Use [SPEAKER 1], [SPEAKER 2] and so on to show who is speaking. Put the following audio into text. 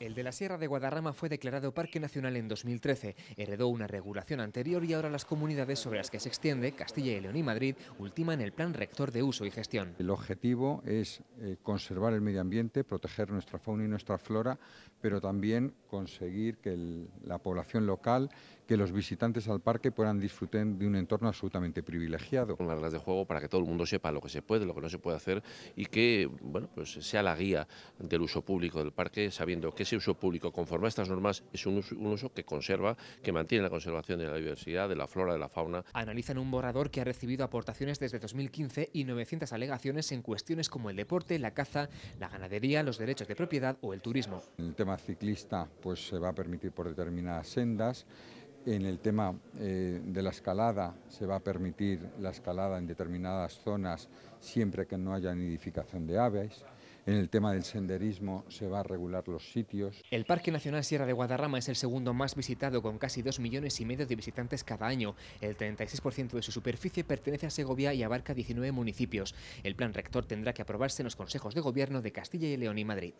[SPEAKER 1] El de la Sierra de Guadarrama fue declarado Parque Nacional en 2013, heredó una regulación anterior y ahora las comunidades sobre las que se extiende, Castilla y León y Madrid, ultiman el plan rector de uso y
[SPEAKER 2] gestión. El objetivo es eh, conservar el medio ambiente, proteger nuestra fauna y nuestra flora, pero también conseguir que la población local, que los visitantes al parque puedan disfrutar de un entorno absolutamente privilegiado. Las reglas de juego para que todo el mundo sepa lo que se puede,
[SPEAKER 3] lo que no se puede hacer y que bueno, pues sea la guía del uso público del parque, sabiendo qué ese uso público conforme a estas normas es un uso, que conserva, que mantiene la conservación de la diversidad, de la flora, de la fauna.
[SPEAKER 1] Analizan un borrador que ha recibido aportaciones desde 2015 y 900 alegaciones en cuestiones como el deporte, la caza, la ganadería, los derechos de propiedad o el turismo.
[SPEAKER 2] En el tema ciclista pues se va a permitir por determinadas sendas. En el tema eh, de la escalada se va a permitir la escalada en determinadas zonas siempre que no haya nidificación de aves. En el tema del senderismo se va a regular los sitios.
[SPEAKER 1] El Parque Nacional Sierra de Guadarrama es el segundo más visitado con casi dos millones y medio de visitantes cada año. El 36% de su superficie pertenece a Segovia y abarca 19 municipios. El plan rector tendrá que aprobarse en los consejos de gobierno de Castilla y León y Madrid.